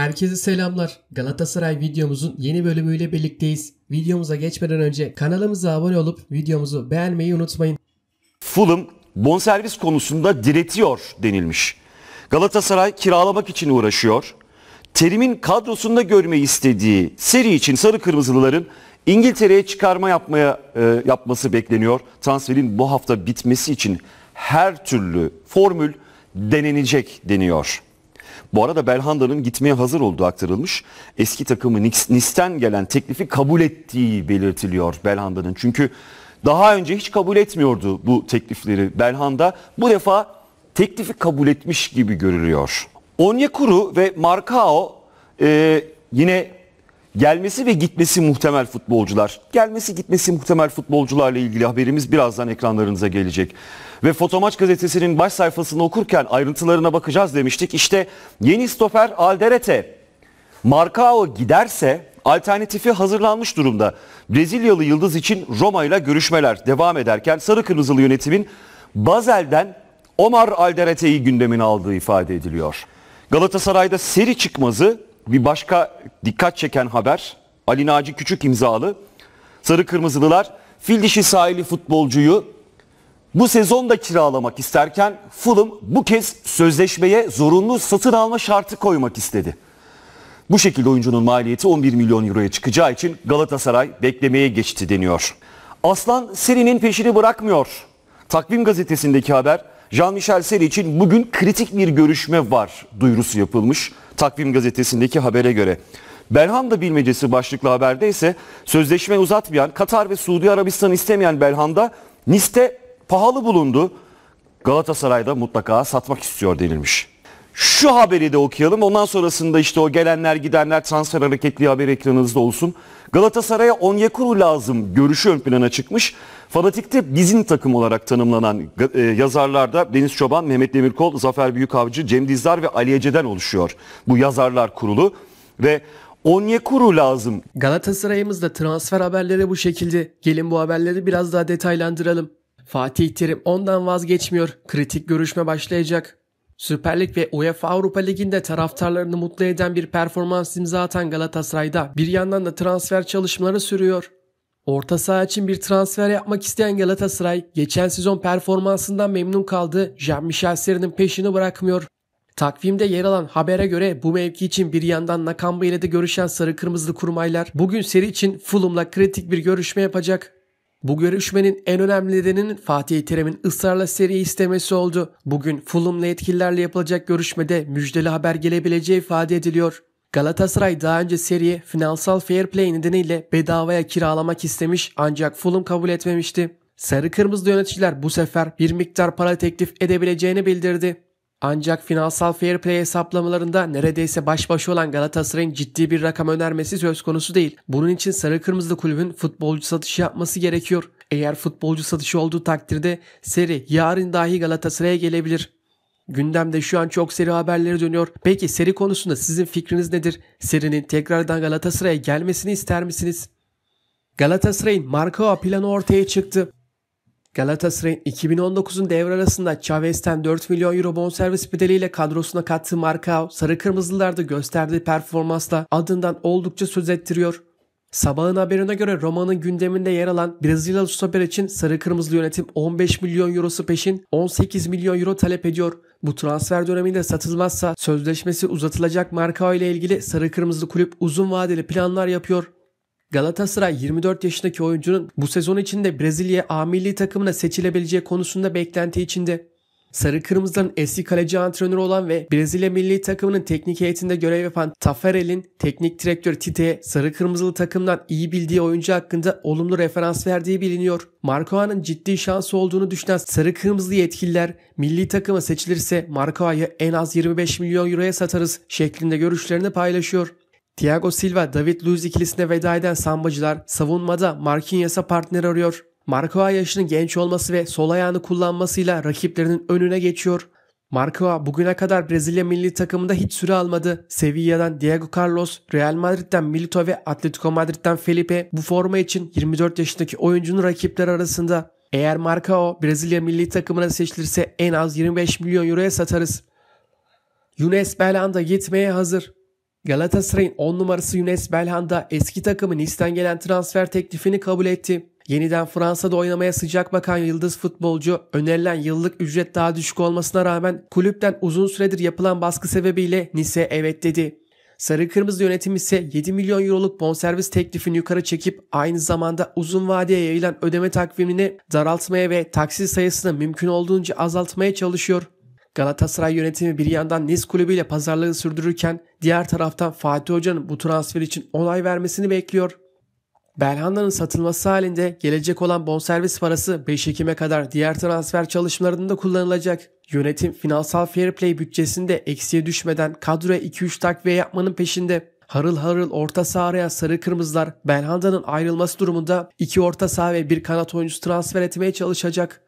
Herkese selamlar. Galatasaray videomuzun yeni bölümüyle birlikteyiz. Videomuza geçmeden önce kanalımıza abone olup videomuzu beğenmeyi unutmayın. Fulham bonservis konusunda diretiyor denilmiş. Galatasaray kiralamak için uğraşıyor. Terim'in kadrosunda görmeyi istediği seri için sarı kırmızılıların İngiltere'ye çıkarma yapmaya e, yapması bekleniyor. Transferin bu hafta bitmesi için her türlü formül denenecek deniyor. Bu arada Belhanda'nın gitmeye hazır olduğu aktarılmış. Eski takımı Nis'ten gelen teklifi kabul ettiği belirtiliyor Belhanda'nın. Çünkü daha önce hiç kabul etmiyordu bu teklifleri Belhanda. Bu defa teklifi kabul etmiş gibi görülüyor. Onyekuru ve Marcao e, yine Gelmesi ve gitmesi muhtemel futbolcular. Gelmesi gitmesi muhtemel futbolcularla ilgili haberimiz birazdan ekranlarınıza gelecek. Ve Fotomaç gazetesinin baş sayfasını okurken ayrıntılarına bakacağız demiştik. İşte yeni stoper Alderete. Marcao giderse alternatifi hazırlanmış durumda. Brezilyalı Yıldız için Roma ile görüşmeler devam ederken Sarı Kırmızılı yönetimin Bazel'den Omar Alderete'yi gündemine aldığı ifade ediliyor. Galatasaray'da seri çıkmazı bir başka dikkat çeken haber Ali Naci Küçük imzalı. Sarı Kırmızılılar fil dişi sahili futbolcuyu bu sezonda kiralamak isterken Fulham bu kez sözleşmeye zorunlu satın alma şartı koymak istedi. Bu şekilde oyuncunun maliyeti 11 milyon euroya çıkacağı için Galatasaray beklemeye geçti deniyor. Aslan Seri'nin peşini bırakmıyor. Takvim gazetesindeki haber Jean-Michel Seri için bugün kritik bir görüşme var duyurusu yapılmış. Takvim gazetesindeki habere göre. Belhanda bilmecesi başlıklı haberde ise sözleşme uzatmayan Katar ve Suudi Arabistan istemeyen Belhanda Nis'te pahalı bulundu. Galatasaray'da mutlaka satmak istiyor denilmiş. Şu haberi de okuyalım. Ondan sonrasında işte o gelenler gidenler transfer hareketli haber ekranınızda olsun. Galatasaray'a Onyekuru lazım görüşü ön plana çıkmış. Fanatik'te bizim takım olarak tanımlanan e, yazarlarda Deniz Çoban, Mehmet Demirkol, Zafer Büyükavcı, Cem Dizdar ve Ali Ece'den oluşuyor bu yazarlar kurulu. Ve Onyekuru lazım. Galatasaray'ımızda transfer haberleri bu şekilde. Gelin bu haberleri biraz daha detaylandıralım. Fatih Terim ondan vazgeçmiyor. Kritik görüşme başlayacak. Süper Lig ve UEFA Avrupa Ligi'nde taraftarlarını mutlu eden bir performans imza atan Galatasaray'da bir yandan da transfer çalışmaları sürüyor. Orta saha için bir transfer yapmak isteyen Galatasaray, geçen sezon performansından memnun kaldı, Jean-Michel Serre'nin peşini bırakmıyor. Takvimde yer alan habere göre bu mevki için bir yandan Nakamba ile de görüşen sarı kırmızılı kurmaylar bugün seri için Fulham'la kritik bir görüşme yapacak. Bu görüşmenin en önemli nedeninin Fatih Terim'in ısrarla seri istemesi oldu. Bugün Fulham'la yetkililerle yapılacak görüşmede müjdeli haber gelebileceği ifade ediliyor. Galatasaray daha önce seriye finansal fair play nedeniyle bedavaya kiralamak istemiş ancak Fulham kabul etmemişti. Sarı Kırmızı yöneticiler bu sefer bir miktar para teklif edebileceğini bildirdi. Ancak finansal fair play hesaplamalarında neredeyse baş başa olan Galatasaray'ın ciddi bir rakam önermesi söz konusu değil. Bunun için Sarı Kırmızılı kulübün futbolcu satışı yapması gerekiyor. Eğer futbolcu satışı olduğu takdirde seri yarın dahi Galatasaray'a gelebilir. Gündemde şu an çok seri haberleri dönüyor. Peki seri konusunda sizin fikriniz nedir? Serinin tekrardan Galatasaray'a gelmesini ister misiniz? Galatasaray'ın marka planı ortaya çıktı. Galatasaray'ın 2019'un devre arasında Chavez'ten 4 milyon euro bonservis bedeliyle kadrosuna kattığı Markao, sarı kırmızılılarda gösterdiği performansla adından oldukça söz ettiriyor. Sabahın haberine göre Roma'nın gündeminde yer alan Brezilyalı stoper için sarı kırmızılı yönetim 15 milyon eurosu peşin 18 milyon euro talep ediyor. Bu transfer döneminde satılmazsa sözleşmesi uzatılacak marka ile ilgili sarı kırmızılı kulüp uzun vadeli planlar yapıyor. Galatasaray 24 yaşındaki oyuncunun bu sezon içinde Brezilya A milli takımına seçilebileceği konusunda beklenti içinde. Sarı kırmızıların eski kaleci antrenörü olan ve Brezilya milli takımının teknik heyetinde görev yapan Taferel'in teknik direktör Tite'ye Sarı Kırmızılı takımdan iyi bildiği oyuncu hakkında olumlu referans verdiği biliniyor. Marcoa'nın ciddi şansı olduğunu düşünen Sarı Kırmızılı yetkililer milli takıma seçilirse Marcoa'yı en az 25 milyon euroya satarız şeklinde görüşlerini paylaşıyor. Thiago Silva, David Luiz ikilisine veda eden sambacılar savunmada Marquinhos'a partner arıyor. Markoa yaşının genç olması ve sol ayağını kullanmasıyla rakiplerinin önüne geçiyor. Markoa bugüne kadar Brezilya milli takımında hiç süre almadı. Sevilla'dan Diego Carlos, Real Madrid'den Milito ve Atletico Madrid'den Felipe bu forma için 24 yaşındaki oyuncunun rakipler arasında. Eğer Marcao Brezilya milli takımına seçilirse en az 25 milyon euroya satarız. Younes Belhanda gitmeye hazır. Galatasaray'ın 10 numarası Yunus Belhanda eski takımı Nice'den gelen transfer teklifini kabul etti. Yeniden Fransa'da oynamaya sıcak bakan yıldız futbolcu önerilen yıllık ücret daha düşük olmasına rağmen kulüpten uzun süredir yapılan baskı sebebiyle Nice evet dedi. Sarı Kırmızı yönetim ise 7 milyon euroluk bonservis teklifini yukarı çekip aynı zamanda uzun vadeye yayılan ödeme takvimini daraltmaya ve taksi sayısını mümkün olduğunca azaltmaya çalışıyor. Galatasaray yönetimi bir yandan Nice kulübüyle pazarlığı sürdürürken diğer taraftan Fatih Hoca'nın bu transfer için onay vermesini bekliyor. Belhanda'nın satılması halinde gelecek olan bonservis parası 5 Ekim'e kadar diğer transfer çalışmalarında kullanılacak. Yönetim finansal fair play bütçesinde eksiye düşmeden kadroya 2-3 takviye yapmanın peşinde. Harıl harıl orta sahaya sarı kırmızılar Belhanda'nın ayrılması durumunda 2 orta saha ve 1 kanat oyuncusu transfer etmeye çalışacak.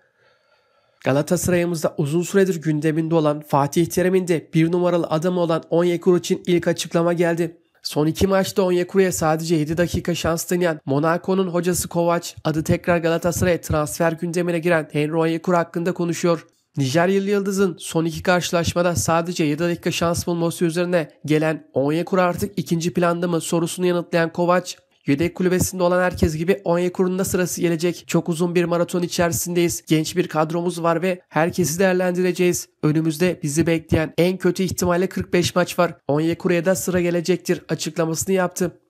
Galatasaray'ımızda uzun süredir gündeminde olan Fatih Terim'in de bir numaralı adamı olan Onyekuru için ilk açıklama geldi. Son iki maçta Onyekuru'ya sadece 7 dakika şans deneyen Monaco'nun hocası Kovac adı tekrar Galatasaray'a transfer gündemine giren Henry Onyekuru hakkında konuşuyor. Nijeryalı Yıldız'ın son iki karşılaşmada sadece 7 dakika şans bulması üzerine gelen Onyekuru artık ikinci planda mı sorusunu yanıtlayan Kovac Yedek kulübesinde olan herkes gibi Onyekuru'nun da sırası gelecek. Çok uzun bir maraton içerisindeyiz. Genç bir kadromuz var ve herkesi değerlendireceğiz. Önümüzde bizi bekleyen en kötü ihtimalle 45 maç var. Onyekuru'ya da sıra gelecektir açıklamasını yaptı.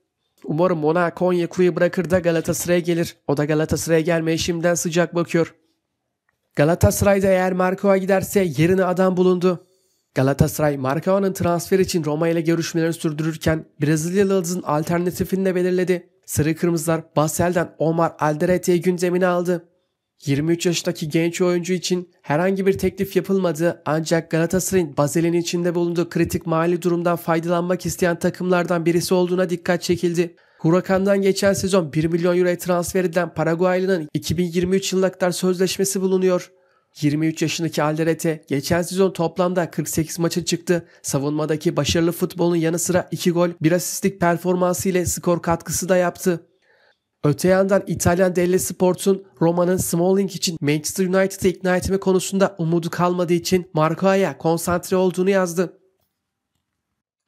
Umarım Monaco Onyekuru'yu bırakır da Galatasaray'a gelir. O da Galatasaray'a gelmeye şimdiden sıcak bakıyor. Galatasaray'da eğer Marco'ya giderse yerine adam bulundu. Galatasaray Marcao'nun transfer için Roma ile görüşmeleri sürdürürken Brezilyalıların alternatifini de belirledi. Sarı Kırmızılar Basel'den Omar Alderete'yi gündemine aldı. 23 yaşındaki genç oyuncu için herhangi bir teklif yapılmadı ancak Galatasaray'ın Basel'in içinde bulunduğu kritik mali durumdan faydalanmak isteyen takımlardan birisi olduğuna dikkat çekildi. Huracan'dan geçen sezon 1 milyon euroya transfer edilen Paraguaylı'nın 2023 yılına kadar sözleşmesi bulunuyor. 23 yaşındaki Alderete geçen sezon toplamda 48 maça çıktı. Savunmadaki başarılı futbolun yanı sıra 2 gol, 1 asistlik performansı ile skor katkısı da yaptı. Öte yandan İtalyan Delle Sport'un Roma'nın Smalling için Manchester United'ı ikna etme konusunda umudu kalmadığı için Marcao'ya konsantre olduğunu yazdı.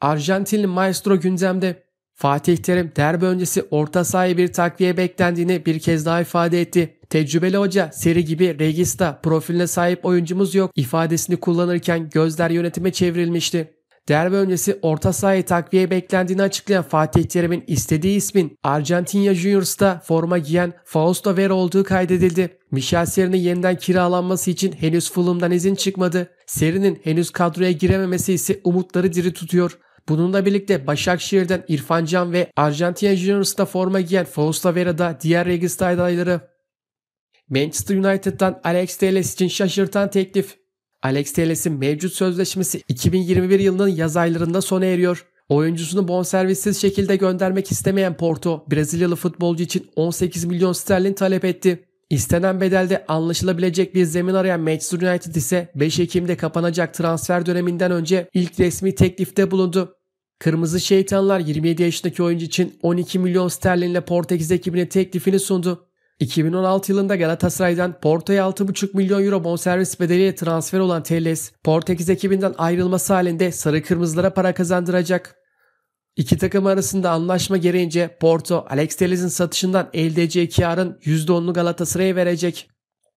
Arjantinli maestro gündemde Fatih Terim derbi öncesi orta sahaya bir takviye beklendiğini bir kez daha ifade etti. Tecrübeli hoca seri gibi Regista profiline sahip oyuncumuz yok ifadesini kullanırken gözler yönetime çevrilmişti. Derbi öncesi orta sahaya takviye beklendiğini açıklayan Fatih Terim'in istediği ismin Arjantinya Juniors'ta forma giyen Fausto Vera olduğu kaydedildi. Michel Seri'nin yeniden kiralanması için henüz Fulham'dan izin çıkmadı. Seri'nin henüz kadroya girememesi ise umutları diri tutuyor. Bununla birlikte Başakşehir'den İrfan Can ve Arjantin Juniors'ta forma giyen Fausto Vera da diğer regista adayları. Manchester United'dan Alex Telles için şaşırtan teklif. Alex Telles'in mevcut sözleşmesi 2021 yılının yaz aylarında sona eriyor. Oyuncusunu bonservissiz şekilde göndermek istemeyen Porto, Brezilyalı futbolcu için 18 milyon sterlin talep etti. İstenen bedelde anlaşılabilecek bir zemin arayan Manchester United ise 5 Ekim'de kapanacak transfer döneminden önce ilk resmi teklifte bulundu. Kırmızı Şeytanlar 27 yaşındaki oyuncu için 12 milyon sterlinle Portekiz ekibine teklifini sundu. 2016 yılında Galatasaray'dan Porto'ya 6,5 milyon euro bonservis bedeliyle transfer olan Telles, Portekiz ekibinden ayrılması halinde sarı kırmızılara para kazandıracak. İki takım arasında anlaşma gereğince Porto, Alex Tellez'in satışından elde edeceği karın %10'unu Galatasaray'a verecek.